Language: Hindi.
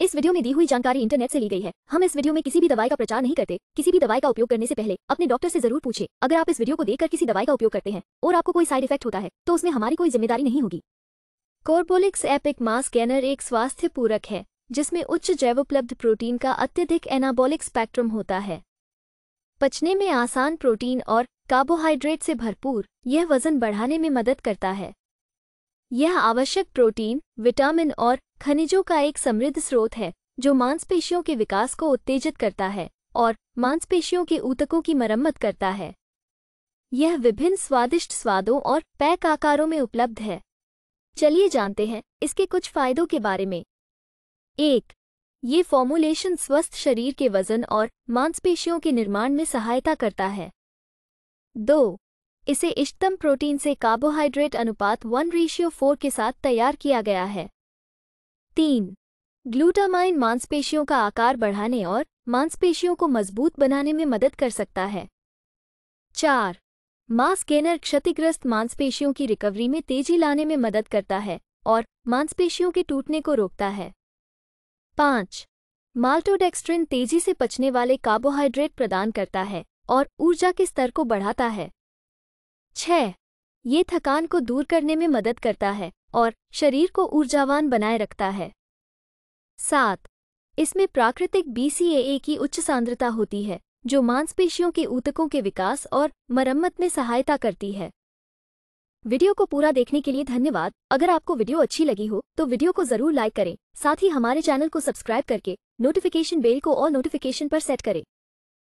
इस वीडियो में दी हुई जानकारी इंटरनेट से ली गई है हम इस वीडियो में किसी भी दवाई का प्रचार नहीं करते किसी भी दवाई का उपयोग करने से पहले अपने डॉक्टर से जरूर पूछे अगर आप इस वीडियो को देखकर किसी दवाई का उपयोग करते हैं और आपको कोई साइड इफेक्ट होता है तो उसमें हमारी कोई जिम्मेदारी नहीं होगी कोर्बोलिक्स एपिक एक मास स्कैनर एक स्वास्थ्य पूरक है जिसमें उच्च जैवोपलब्ध प्रोटीन का अत्यधिक एनाबोलिक स्पेक्ट्रम होता है पचने में आसान प्रोटीन और कार्बोहाइड्रेट से भरपूर यह वजन बढ़ाने में मदद करता है यह आवश्यक प्रोटीन विटामिन और खनिजों का एक समृद्ध स्रोत है जो मांसपेशियों के विकास को उत्तेजित करता है और मांसपेशियों के ऊतकों की मरम्मत करता है यह विभिन्न स्वादिष्ट स्वादों और पैक आकारों में उपलब्ध है चलिए जानते हैं इसके कुछ फायदों के बारे में एक ये फॉर्मूलेशन स्वस्थ शरीर के वजन और मांसपेशियों के निर्माण में सहायता करता है दो इसे इष्टतम प्रोटीन से कार्बोहाइड्रेट अनुपात वन रेशियो फोर के साथ तैयार किया गया है तीन ग्लूटामाइन मांसपेशियों का आकार बढ़ाने और मांसपेशियों को मजबूत बनाने में मदद कर सकता है चार मांस गेनर क्षतिग्रस्त मांसपेशियों की रिकवरी में तेजी लाने में मदद करता है और मांसपेशियों के टूटने को रोकता है पाँच माल्टोडेक्स्ट्रिन तेजी से पचने वाले कार्बोहाइड्रेट प्रदान करता है और ऊर्जा के स्तर को बढ़ाता है छह ये थकान को दूर करने में मदद करता है और शरीर को ऊर्जावान बनाए रखता है सात इसमें प्राकृतिक बीसीएए की उच्च सांद्रता होती है जो मांसपेशियों के ऊतकों के विकास और मरम्मत में सहायता करती है वीडियो को पूरा देखने के लिए धन्यवाद अगर आपको वीडियो अच्छी लगी हो तो वीडियो को जरूर लाइक करें साथ ही हमारे चैनल को सब्सक्राइब करके नोटिफिकेशन बेल को और नोटिफिकेशन पर सेट करें